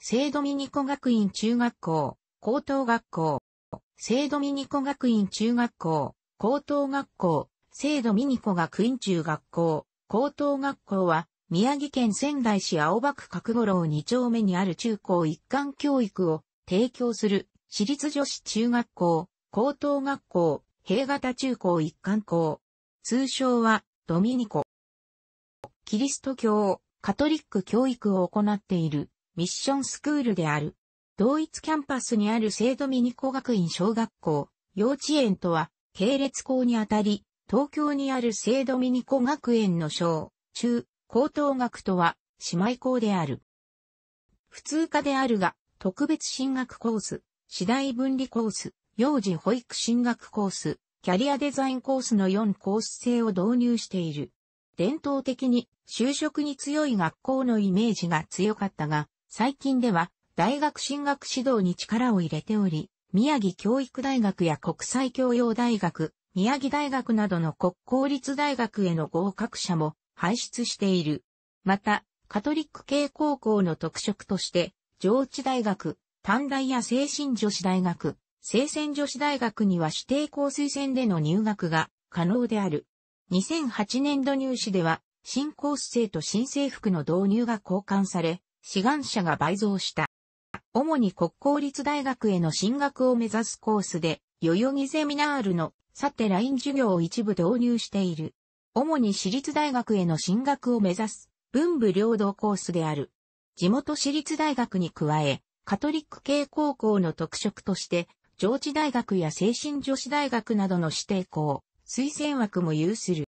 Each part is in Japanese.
聖ドミニコ学院中学校、高等学校、聖ドミニコ学院中学校、高等学校、聖ドミニコ学院中学校、高等学校は、宮城県仙台市青葉区角五郎二丁目にある中高一貫教育を提供する私立女子中学校、高等学校、平型中高一貫校。通称はドミニコ。キリスト教、カトリック教育を行っているミッションスクールである。同一キャンパスにある聖ドミニコ学院小学校、幼稚園とは、系列校にあたり、東京にある聖ドミニコ学園の小、中、高等学とは、姉妹校である。普通科であるが、特別進学コース、次第分離コース、幼児保育進学コース、キャリアデザインコースの4コース制を導入している。伝統的に就職に強い学校のイメージが強かったが、最近では大学進学指導に力を入れており、宮城教育大学や国際教養大学、宮城大学などの国公立大学への合格者も輩出している。また、カトリック系高校の特色として、上智大学、短大や精神女子大学、聖戦女子大学には指定校推薦での入学が可能である。2008年度入試では、新コース生と新制服の導入が交換され、志願者が倍増した。主に国公立大学への進学を目指すコースで、代々木ゼミナールのサテライン授業を一部導入している。主に私立大学への進学を目指す文武両道コースである。地元私立大学に加え、カトリック系高校の特色として、上智大学や精神女子大学などの指定校、推薦枠も有する。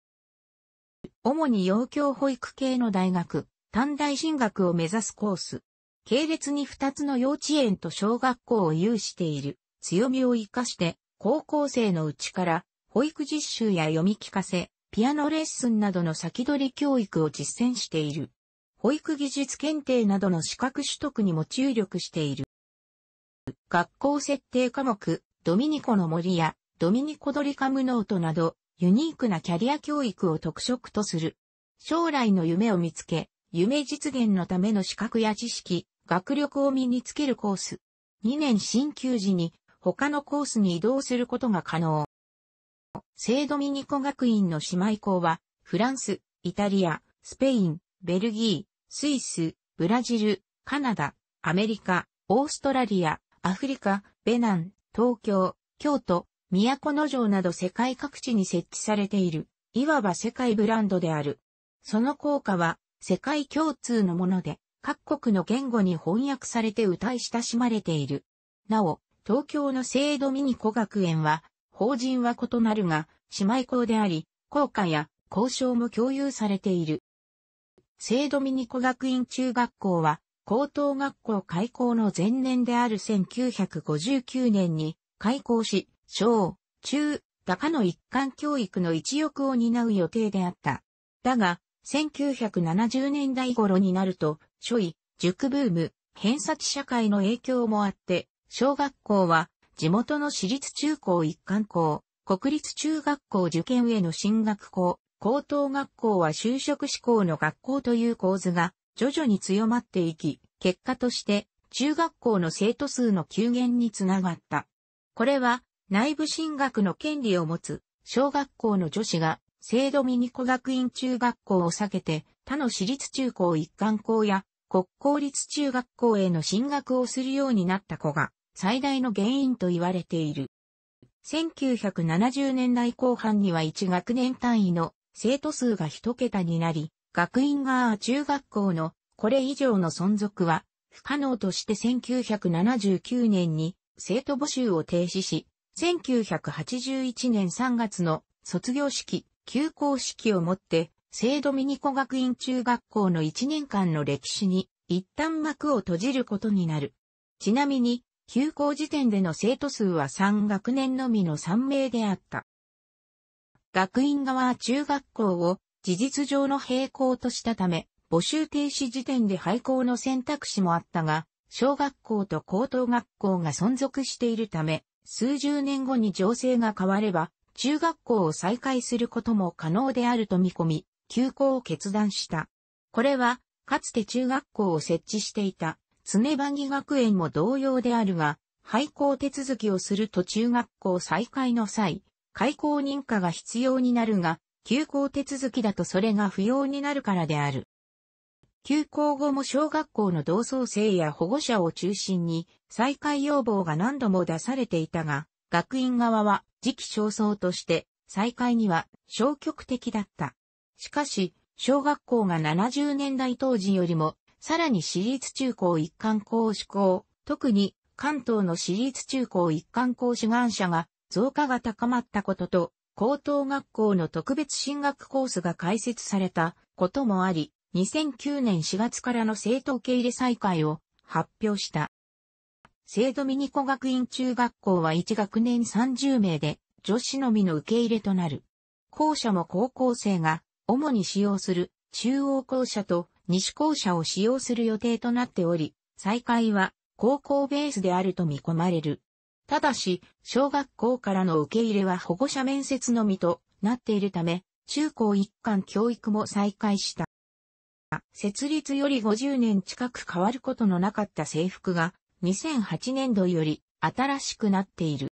主に幼教保育系の大学、短大進学を目指すコース。系列に2つの幼稚園と小学校を有している強みを活かして高校生のうちから保育実習や読み聞かせ、ピアノレッスンなどの先取り教育を実践している。保育技術検定などの資格取得にも注力している。学校設定科目、ドミニコの森やドミニコドリカムノートなどユニークなキャリア教育を特色とする。将来の夢を見つけ、夢実現のための資格や知識、学力を身につけるコース。2年進級時に他のコースに移動することが可能。聖ドミニコ学院の姉妹校は、フランス、イタリア、スペイン、ベルギー、スイス、ブラジル、カナダ、アメリカ、オーストラリア、アフリカ、ベナン、東京、京都、都城など世界各地に設置されている、いわば世界ブランドである。その効果は、世界共通のもので、各国の言語に翻訳されて歌い親しまれている。なお、東京の聖ドミニコ学園は、法人は異なるが、姉妹校であり、校歌や交渉も共有されている。聖ドミニコ学院中学校は、高等学校開校の前年である1959年に開校し、小、中、高の一貫教育の一翼を担う予定であった。だが、1970年代頃になると、初位、塾ブーム、偏差値社会の影響もあって、小学校は地元の私立中高一貫校、国立中学校受験への進学校、高等学校は就職志向の学校という構図が徐々に強まっていき、結果として中学校の生徒数の急減につながった。これは内部進学の権利を持つ小学校の女子が聖ドミニコ学院中学校を避けて、他の私立中高一貫校や国公立中学校への進学をするようになった子が最大の原因と言われている。1970年代後半には1学年単位の生徒数が1桁になり、学院側中学校のこれ以上の存続は不可能として1979年に生徒募集を停止し、1981年3月の卒業式、休校式をもって、聖ドミニコ学院中学校の1年間の歴史に一旦幕を閉じることになる。ちなみに、休校時点での生徒数は3学年のみの3名であった。学院側は中学校を事実上の閉校としたため、募集停止時点で廃校の選択肢もあったが、小学校と高等学校が存続しているため、数十年後に情勢が変われば、中学校を再開することも可能であると見込み、休校を決断した。これは、かつて中学校を設置していた、常番木学園も同様であるが、廃校手続きをすると中学校再開の際、開校認可が必要になるが、休校手続きだとそれが不要になるからである。休校後も小学校の同窓生や保護者を中心に再開要望が何度も出されていたが、学院側は時期尚早として再開には消極的だった。しかし、小学校が70年代当時よりも、さらに私立中高一貫校志向、特に関東の私立中高一貫校志願者が増加が高まったことと、高等学校の特別進学コースが開設されたこともあり、2009年4月からの生徒受け入れ再開を発表した。聖ドミニコ学院中学校は1学年30名で、女子のみの受け入れとなる。校舎も高校生が、主に使用する、中央校舎と西校舎を使用する予定となっており、再開は、高校ベースであると見込まれる。ただし、小学校からの受け入れは保護者面接のみとなっているため、中高一貫教育も再開した。設立より50年近く変わることのなかった制服が2008年度より新しくなっている。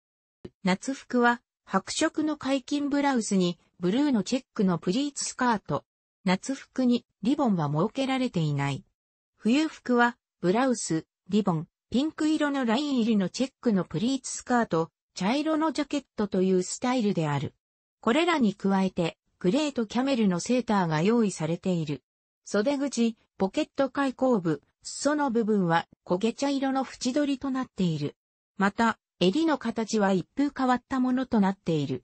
夏服は白色の解禁ブラウスにブルーのチェックのプリーツスカート。夏服にリボンは設けられていない。冬服はブラウス、リボン、ピンク色のライン入りのチェックのプリーツスカート、茶色のジャケットというスタイルである。これらに加えて、グレーとキャメルのセーターが用意されている。袖口、ポケット開口部、裾の部分は焦げ茶色の縁取りとなっている。また、襟の形は一風変わったものとなっている。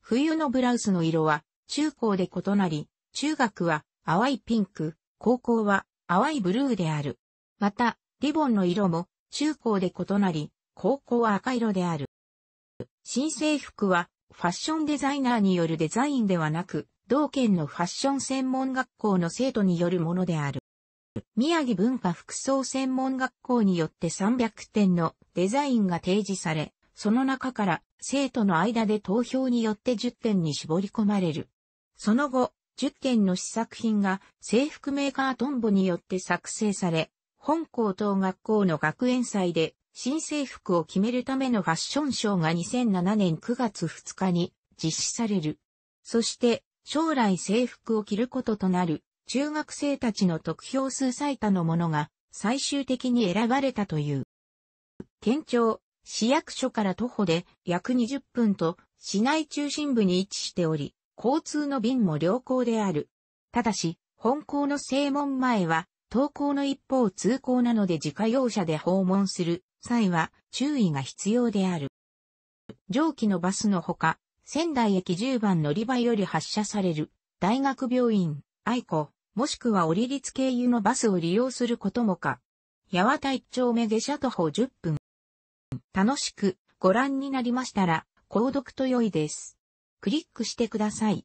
冬のブラウスの色は中高で異なり、中学は淡いピンク、高校は淡いブルーである。また、リボンの色も中高で異なり、高校は赤色である。新制服はファッションデザイナーによるデザインではなく、同県のファッション専門学校の生徒によるものである。宮城文化服装専門学校によって300点のデザインが提示され、その中から生徒の間で投票によって10点に絞り込まれる。その後、10点の試作品が制服メーカートンボによって作成され、本校等学校の学園祭で新制服を決めるためのファッションショーが2007年9月2日に実施される。そして、将来制服を着ることとなる中学生たちの得票数最多のものが最終的に選ばれたという。県庁、市役所から徒歩で約20分と市内中心部に位置しており、交通の便も良好である。ただし、本校の正門前は、登校の一方通行なので自家用車で訪問する際は注意が必要である。上記のバスのほか、仙台駅10番乗り場より発車される、大学病院、愛子、もしくは折り立経由のバスを利用することもか。八幡一丁目下車徒歩10分。楽しくご覧になりましたら、購読と良いです。クリックしてください。